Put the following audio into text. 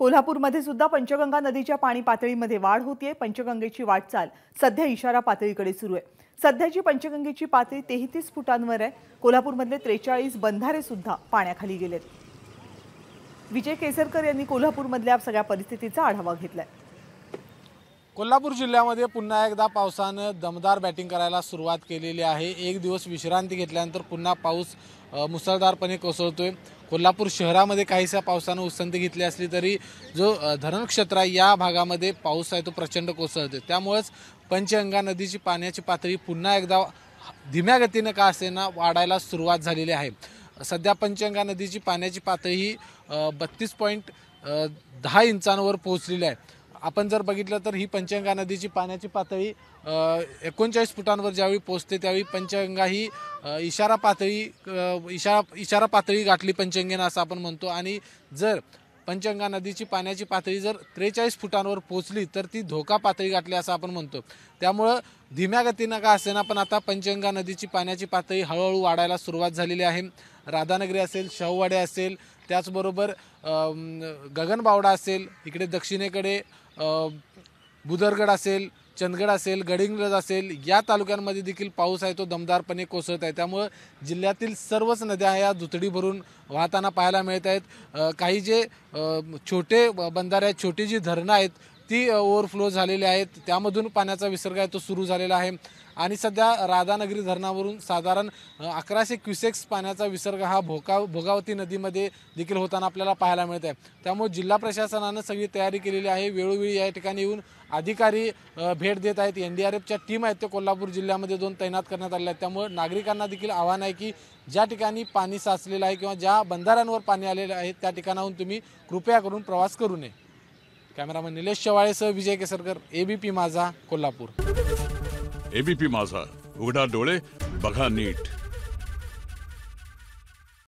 कोल्हापूरमध्ये सुद्धा पंचगंगा नदीच्या पाणी पातळीमध्ये वाढ होतीये पंचगंगेची वाटचाल सध्या इशारा पातळीकडे सुरू आहे सध्याची पंचगंगेची पातळी तेहतीस फुटांवर आहे कोल्हापूरमधले त्रेचाळीस बंधारे सुद्धा पाण्याखाली गेलेत विजय केसरकर यांनी कोल्हापूरमधल्या सगळ्या परिस्थितीचा आढावा घेतलाय कोल्हापूर जिल्ह्यामध्ये पुन्हा एकदा पावसानं दमदार बॅटिंग करायला सुरुवात केलेली आहे एक दिवस विश्रांती घेतल्यानंतर पुन्हा पाऊस मुसळधारपणे कोसळतोय कोल्हापूर शहरामध्ये काहीसा पावसानं उसंती घेतली असली तरी जो धरणक्षेत्र आहे या भागामध्ये पाऊस आहे तो प्रचंड कोसळतोय त्यामुळेच पंचगंगा नदीची पाण्याची पातळी पुन्हा एकदा धीम्या गतीनं का असेना वाढायला सुरुवात झालेली आहे सध्या पंचगंगा नदीची पाण्याची पातळी ही बत्तीस पॉईंट दहा इंचांवर पोहोचलेली आहे आपण जर बघितलं तर ही पंचगंगा नदीची पाण्याची पातळी एकोणचाळीस फुटांवर ज्यावेळी पोचते त्यावेळी पंचगंगा ही इशारा पातळी इशारा इशारा पातळी गाठली पंचगंगेनं असं आपण म्हणतो आणि जर पंचगंगा नदीची पाण्याची पातळी जर त्रेचाळीस फुटांवर पोचली तर ती धोका पातळी गाठली असं आपण म्हणतो त्यामुळं धीम्या गतीनं का ना पण आता पंचगंगा नदीची पाण्याची पातळी हळूहळू वाढायला सुरुवात झालेली आहे राधानगरी असेल शहवाडे असेल त्याचबरोबर गगनबावडा असेल इकडे दक्षिणेकडे बुदरगड असेल चंदगड असेल गडिंग्लज असेल या तालुक्यांमध्ये देखील पाऊस आहे तो दमदारपणे कोसळत आहे त्यामुळं जिल्ह्यातील सर्वच नद्या या दुथडी भरून वाहताना पाहायला मिळत आहेत काही जे छोटे बंधारे आहेत छोटी जी धरणं आहेत ती ओव्हरफ्लो झालेली आहेत त्यामधून पाण्याचा विसर्ग आहे तो सुरू झालेला आहे आणि सध्या राधानगरी धरणावरून साधारण अकराशे क्युसेक्स पाण्याचा विसर्ग हा भोका भोगावती नदीमध्ये देखील होताना आपल्याला पाहायला मिळत आहे त्यामुळे जिल्हा प्रशासनानं सगळी तयारी केलेली आहे वेळोवेळी या ठिकाणी येऊन अधिकारी भेट देत आहेत एन डी आर एफच्या टीम आहेत ते कोल्हापूर जिल्ह्यामध्ये दोन तैनात करण्यात आलेल्या आहेत त्यामुळे नागरिकांना देखील आव्हान आहे की ज्या ठिकाणी पाणी साचलेलं आहे किंवा ज्या बंधाऱ्यांवर पाणी आलेलं आहे त्या ठिकाणाहून तुम्ही कृपया करून प्रवास करू नये कॅमेरामॅन निलेश चवाळेसह विजय केसरकर एबीपी माझा कोल्हापूर एबीपी माझा उघडा डोळे बघा नीट